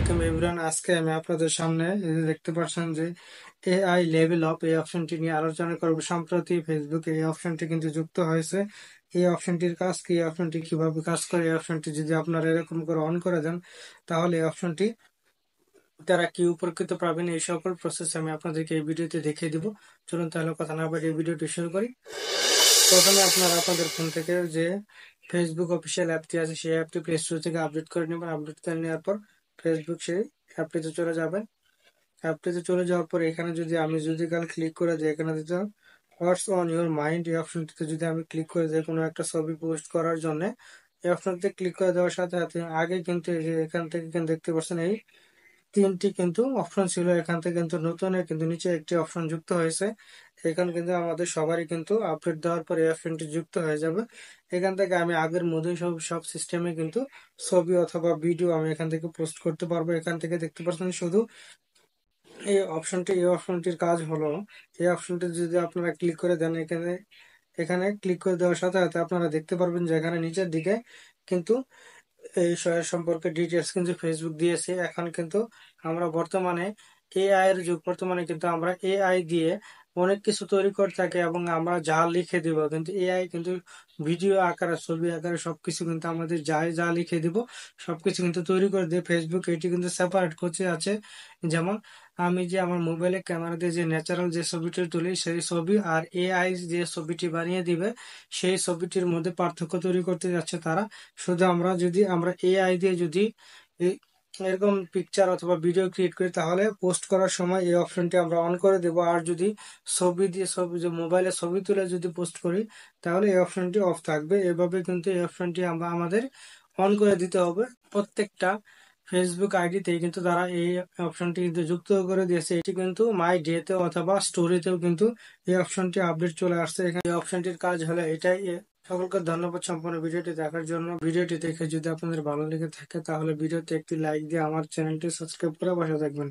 আলাইকুম ইমরান আজকে আমি আপনাদের সামনে দেখতে পাচ্ছেন যে এআই লেভেল অফ এই অপশনটি নিয়ে আলোচনা করব সম্প্রতি ফেসবুকে এই অপশনটি কিন্তু যুক্ত হয়েছে এই অপশনটির কাজ কি এই অপশনটি কিভাবে কাজ করে এই অপশনটি যদি আপনারা এরকম করে অন করে দেন তাহলে এই অপশনটি তারা কি উপকৃত পাবেন এই সকল প্রসেস আমি আপনাদেরকে এই ভিডিওতে দেখিয়ে দিব চলুন তাহলে কথা না বলে এই ভিডিওটি শুরু করি প্রথমে আপনারা আপনাদের ফোন থেকে যে ফেসবুক অফিসিয়াল অ্যাপটি আছে সেই অ্যাপটি প্লে স্টোর থেকে আপডেট করে নেবেন আপডেট করে নেওয়ার পর ফেসবুক সেই অ্যাপটিতে চলে যাবেন অ্যাপটিতে চলে যাওয়ার পর এখানে যদি আমি যদি কাল ক্লিক করে দিই এখানে দিতে হোয়াটস অন ইউর মাইন্ড এই অপশনটিতে যদি আমি ক্লিক করে দিই কোনো একটা ছবি পোস্ট করার জন্য এই অপশনটিতে ক্লিক করে দেওয়ার সাথে সাথে আগে কিন্তু এখান থেকে কিন্তু দেখতে পাচ্ছেন এই তিনটি কিন্তু অপশন ছিল এখান থেকে কিন্তু নতুন কিন্তু নিচে একটি অপশন যুক্ত হয়েছে এখানে কিন্তু আমাদের সবারই কিন্তু আপডেট দেওয়ার পরে অপশনটি যুক্ত হয়ে যাবে এখান থেকে আমি আগের মধ্যে সব সব সিস্টেমে কিন্তু ছবি অথবা ভিডিও আমি এখান থেকে পোস্ট করতে পারবো এখান থেকে দেখতে পাচ্ছেন শুধু এই অপশনটি এই অপশনটির কাজ হলো এই অপশনটি যদি আপনারা ক্লিক করে দেন এখানে এখানে ক্লিক করে দেওয়ার সাথে সাথে আপনারা দেখতে পারবেন যে এখানে নিচের দিকে কিন্তু এই শোয়ের সম্পর্কে ডিটেলস কিন্তু ফেসবুক দিয়েছে এখন কিন্তু আমরা বর্তমানে এআই এর যুগ বর্তমানে কিন্তু আমরা এআই দিয়ে অনেক কিছু তৈরি করে থাকে এবং আমরা যা লিখে দিব কিন্তু এআই কিন্তু ভিডিও আকারে ছবি আকারে সবকিছু কিন্তু আমাদের যা যা লিখে দিব সবকিছু কিন্তু তৈরি করে দিয়ে ফেসবুক এটি কিন্তু সেপারেট করছে আছে যেমন আমি যে আমার মোবাইলে ক্যামেরা দিয়ে যে ন্যাচারাল যে ছবিটি তুলি সেই ছবি আর এআই যে ছবিটি বানিয়ে দিবে সেই ছবিটির মধ্যে পার্থক্য তৈরি করতে যাচ্ছে তারা শুধু আমরা যদি আমরা এআই দিয়ে যদি এরকম পিকচার অথবা ভিডিও ক্রিয়েট করি তাহলে পোস্ট করার সময় এই অপশনটি আমরা অন করে দেব আর যদি ছবি দিয়ে ছবি মোবাইলে ছবি তুলে যদি পোস্ট করি তাহলে এই অপশনটি অফ থাকবে এভাবে কিন্তু এই অপশনটি আমরা আমাদের অন করে দিতে হবে প্রত্যেকটা ফেসবুক আইডিতে কিন্তু তারা এই অপশনটি কিন্তু যুক্ত করে দিয়েছে এটি কিন্তু মাই ডেতে অথবা স্টোরিতেও কিন্তু এই অপশনটি আপডেট চলে আসছে এখানে এই অপশনটির কাজ হলে এটাই সকলকে ধন্যবাদ সম্পূর্ণ ভিডিওটি দেখার জন্য ভিডিওটি দেখে যদি আপনাদের ভালো লেগে থাকে তাহলে ভিডিওতে একটি লাইক দিয়ে আমার চ্যানেলটি সাবস্ক্রাইব করে বসে থাকবেন